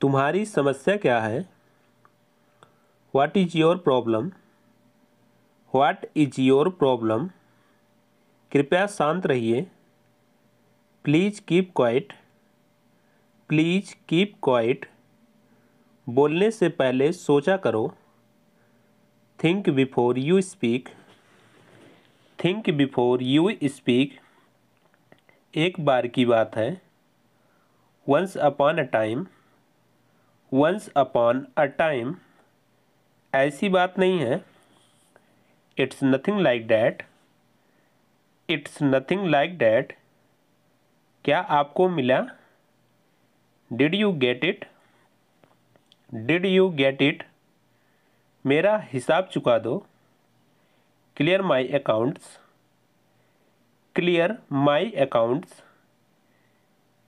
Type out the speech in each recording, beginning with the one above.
तुम्हारी समस्या क्या है what is your problem what is your problem कृपया शांत रहिए please keep quiet please keep quiet बोलने से पहले सोचा करो think before you speak think before you speak एक बार की बात है once upon a time once upon a time ऐसी बात नहीं है it's nothing like that it's nothing like that क्या आपको मिला did you get it did you get it मेरा हिसाब चुका दो clear my accounts clear my accounts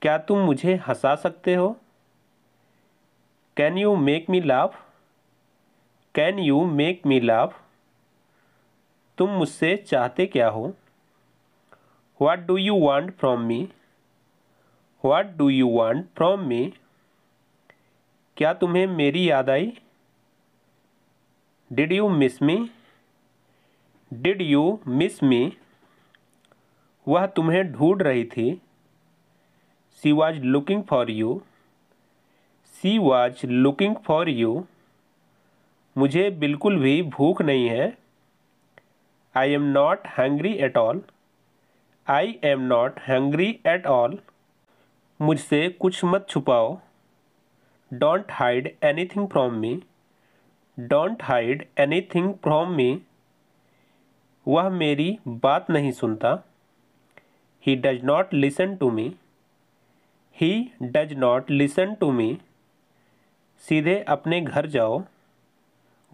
क्या तुम मुझे हंसा सकते हो कैन यू मेक मी लाभ कैन यू मेक मी लाभ तुम मुझसे चाहते क्या हो what do you want from me what do you want from me क्या तुम्हें मेरी याद आई did you miss me did you miss me वह तुम्हें ढूंढ रही थी she was looking for you she was looking for you मुझे बिल्कुल भी भूख नहीं है I am not hungry at all I am not hungry at all मुझसे कुछ मत छुपाओ don't hide anything from me don't hide anything from me वह मेरी बात नहीं सुनता he does not listen to me he does not listen to me सीधे अपने घर जाओ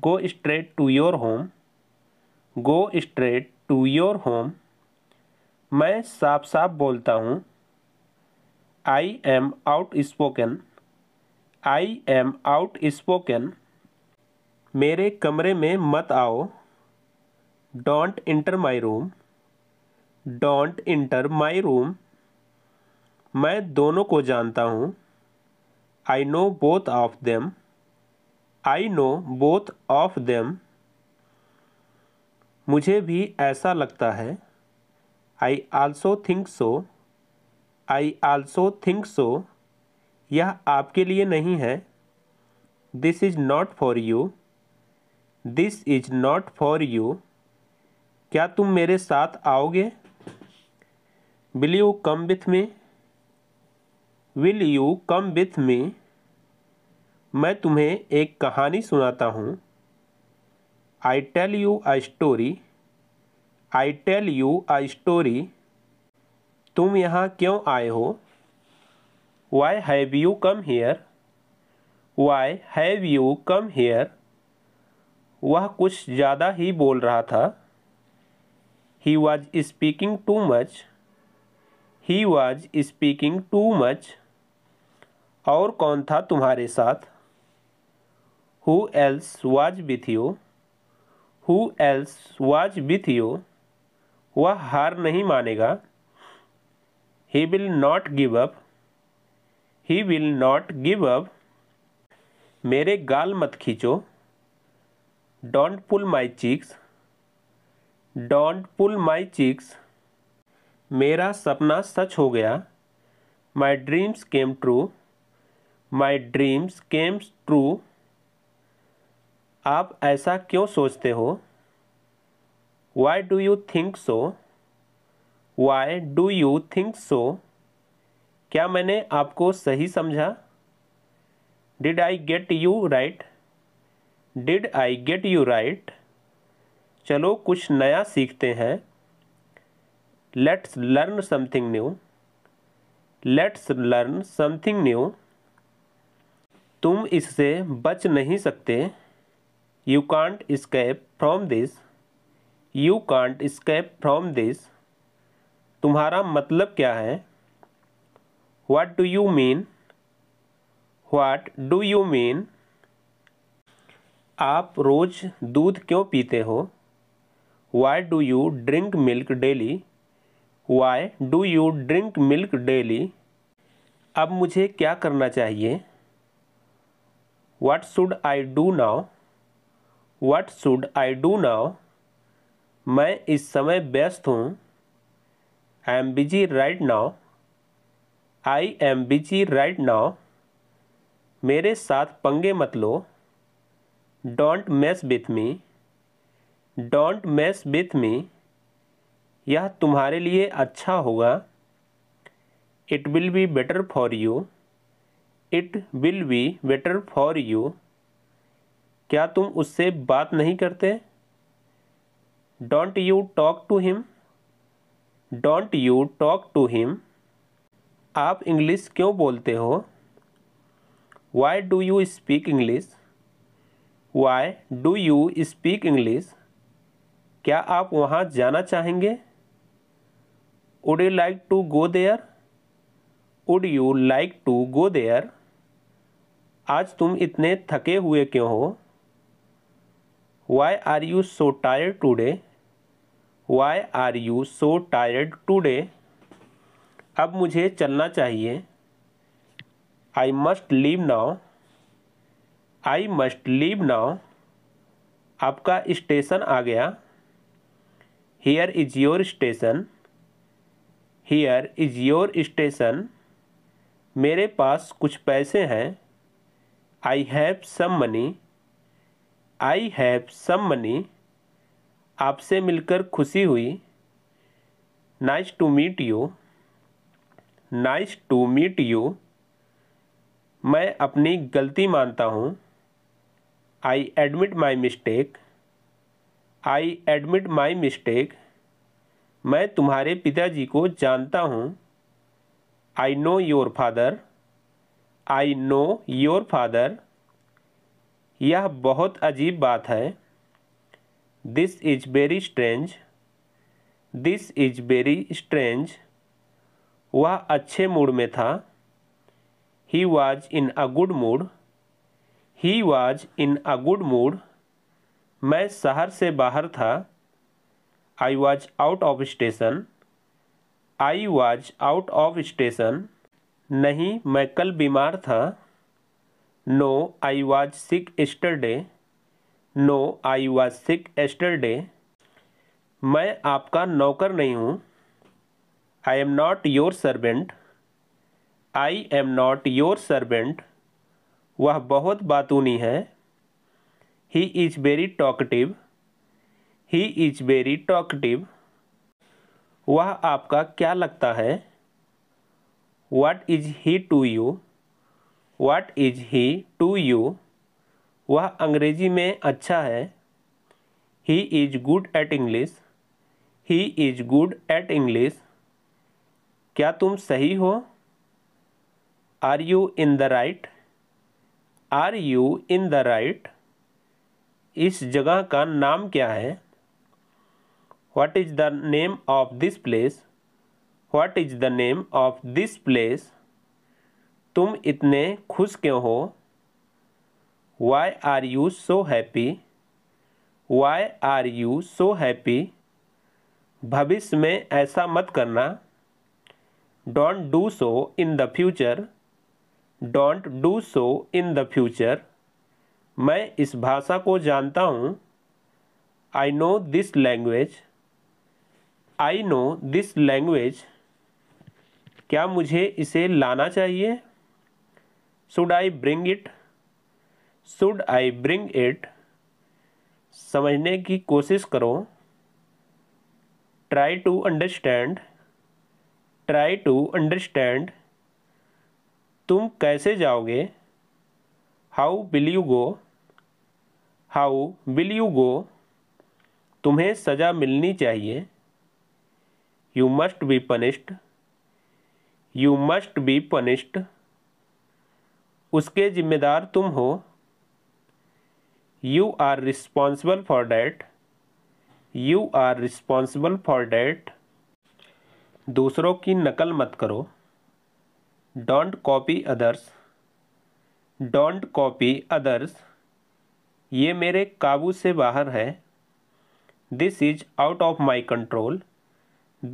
go straight to your home go straight to your home मैं साफ साफ बोलता हूँ I am outspoken I am outspoken मेरे कमरे में मत आओ don't enter my room don't enter my room मैं दोनों को जानता हूँ I know both of them. I know both of them. मुझे भी ऐसा लगता है I also think so I also think so यह आपके लिए नहीं है this is not for you this is not for you क्या तुम मेरे साथ आओगे Will you come with me? Will you come with me मैं तुम्हें एक कहानी सुनाता हूँ I tell you a story I tell you a story तुम यहाँ क्यों आए हो why have you come here why have you come here वह कुछ ज़्यादा ही बोल रहा था he was speaking too much he was speaking too much और कौन था तुम्हारे साथ who else was with you who else was with you वह हार नहीं मानेगा he will not give up he will not give up मेरे गाल मत खींचो don't pull my cheeks don't pull my cheeks मेरा सपना सच हो गया my dreams came true my dreams cames true आप ऐसा क्यों सोचते हो why do you think so why do you think so क्या मैंने आपको सही समझा did I get you right did I get you right चलो कुछ नया सीखते हैं let's learn something new let's learn something new तुम इससे बच नहीं सकते you can't escape from this you can't escape from this तुम्हारा मतलब क्या है what do you mean what do you mean आप रोज़ दूध क्यों पीते हो why do you drink milk daily why do you drink milk daily अब मुझे क्या करना चाहिए what should I do now? What should I do now? मैं इस समय व्यस्त हूँ I am busy right now I am busy right now मेरे साथ पंगे मत लो don't mess with me don't mess with me यह तुम्हारे लिए अच्छा होगा it will be better for you it will be better for you क्या तुम उससे बात नहीं करते don't you talk to him don't you talk to him आप इंग्लिश क्यों बोलते हो why do you speak English why do you speak English क्या आप वहाँ जाना चाहेंगे would you like to go there would you like to go there आज तुम इतने थके हुए क्यों हो why are you so tired today why are you so tired today अब मुझे चलना चाहिए I must leave now I must leave now आपका स्टेशन आ गया here is your station here is your station मेरे पास कुछ पैसे हैं I have some money. I have some money आपसे मिलकर खुशी हुई nice to meet you nice to meet you मैं अपनी गलती मानता हूँ I admit my mistake I admit my mistake मैं तुम्हारे पिताजी को जानता हूँ I know your father I know your father यह बहुत अजीब बात है this is very strange this is very strange वह अच्छे मूड में था he was in a good mood he was in a good mood मैं शहर से बाहर था I was out of station I was out of station नहीं मैं कल बीमार था no I was sick yesterday no I was sick yesterday मैं आपका नौकर नहीं हूँ I am not your servant I am not your servant वह बहुत बातूनी है he is very talkative he is very talkative वह आपका क्या लगता है what is he to you what is he to you वह अंग्रेजी में अच्छा है he is good at English he is good at English क्या तुम सही हो are you in the right are you in the right इस जगह का नाम क्या है what is the name of this place what is the name of this place तुम इतने खुश क्यों हो why are you so happy why are you so happy भविष्य में ऐसा मत करना don't do so in the future don't do so in the future मैं इस भाषा को जानता हूँ I know this language I know this language क्या मुझे इसे लाना चाहिए should I bring it should I bring it समझने की कोशिश करो try to understand try to understand तुम कैसे जाओगे how will you go how will you go तुम्हें सज़ा मिलनी चाहिए you must be punished you must be punished उसके जिम्मेदार तुम हो you are responsible for that you are responsible for that दूसरों की नकल मत करो don't copy others don't copy others ये मेरे काबू से बाहर है this is out of my control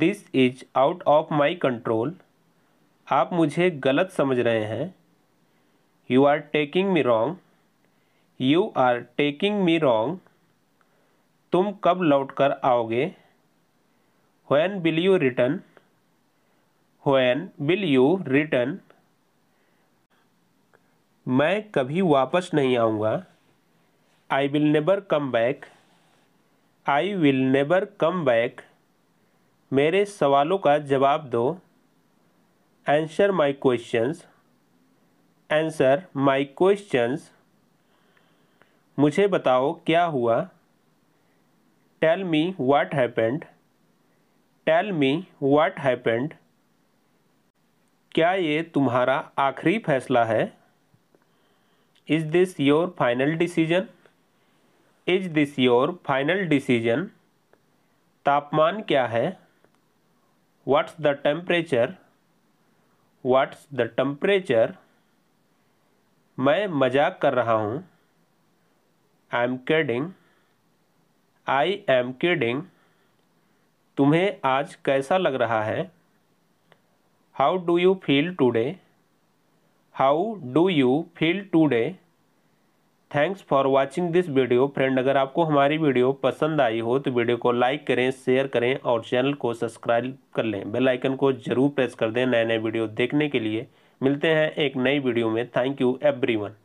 this is out of my control आप मुझे गलत समझ रहे हैं you are taking me wrong you are taking me wrong तुम कब लौट कर आओगे when will you return when will you return मैं कभी वापस नहीं आऊँगा I will never come back I will never come back मेरे सवालों का जवाब दो answer my questions answer my questions मुझे बताओ क्या हुआ tell me what happened tell me what happened क्या ये तुम्हारा आखिरी फैसला है is this your final decision is this your final decision तापमान क्या है what's the temperature what's the temperature मैं मजाक कर रहा हूँ I am kidding I am kidding तुम्हें आज कैसा लग रहा है how do you feel today how do you feel today thanks for watching this video friend अगर आपको हमारी वीडियो पसंद आई हो तो वीडियो को लाइक करें शेयर करें और चैनल को सब्सक्राइब कर लें बेल आइकन को जरूर प्रेस कर दें नए नए वीडियो देखने के लिए मिलते हैं एक नई वीडियो में थैंक यू एवरीवन